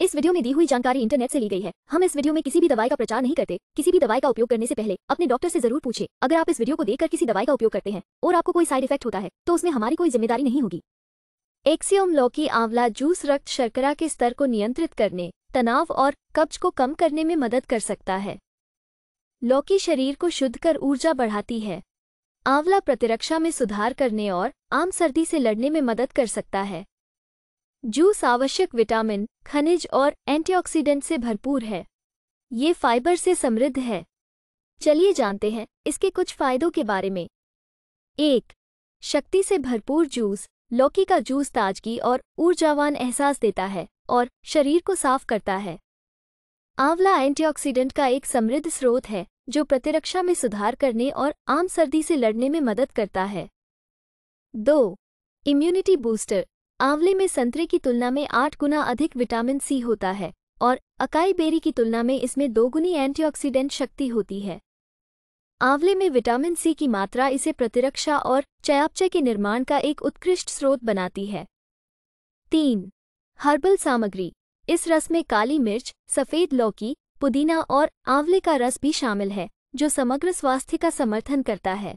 इस वीडियो में दी हुई जानकारी इंटरनेट से ली गई है हम इस वीडियो में किसी भी दवाई का प्रचार नहीं करते किसी भी दवाई का उपयोग करने से पहले अपने डॉक्टर से जरूर पूछे अगर आप इस वीडियो को देखकर किसी दवाई का उपयोग करते हैं और आपको कोई साइड इफेक्ट होता है तो उसमें हमारी कोई जिम्मेदारी नहीं होगी एक्सियम लौकी आंवला जूस रक्त शर्करा के स्तर को नियंत्रित करने तनाव और कब्ज को कम करने में मदद कर सकता है लौकी शरीर को शुद्ध कर ऊर्जा बढ़ाती है आंवला प्रतिरक्षा में सुधार करने और आम सर्दी से लड़ने में मदद कर सकता है जूस आवश्यक विटामिन खनिज और एंटीऑक्सीडेंट से भरपूर है ये फाइबर से समृद्ध है चलिए जानते हैं इसके कुछ फायदों के बारे में एक शक्ति से भरपूर जूस लौकी का जूस ताजगी और ऊर्जावान एहसास देता है और शरीर को साफ करता है आंवला एंटीऑक्सीडेंट का एक समृद्ध स्रोत है जो प्रतिरक्षा में सुधार करने और आम सर्दी से लड़ने में मदद करता है दो इम्यूनिटी बूस्टर आंवले में संतरे की तुलना में आठ गुना अधिक विटामिन सी होता है और अकाई बेरी की तुलना में इसमें दोगुनी एंटीऑक्सीडेंट शक्ति होती है आंवले में विटामिन सी की मात्रा इसे प्रतिरक्षा और चयापचय के निर्माण का एक उत्कृष्ट स्रोत बनाती है तीन हर्बल सामग्री इस रस में काली मिर्च सफ़ेद लौकी पुदीना और आंवले का रस भी शामिल है जो समग्र स्वास्थ्य का समर्थन करता है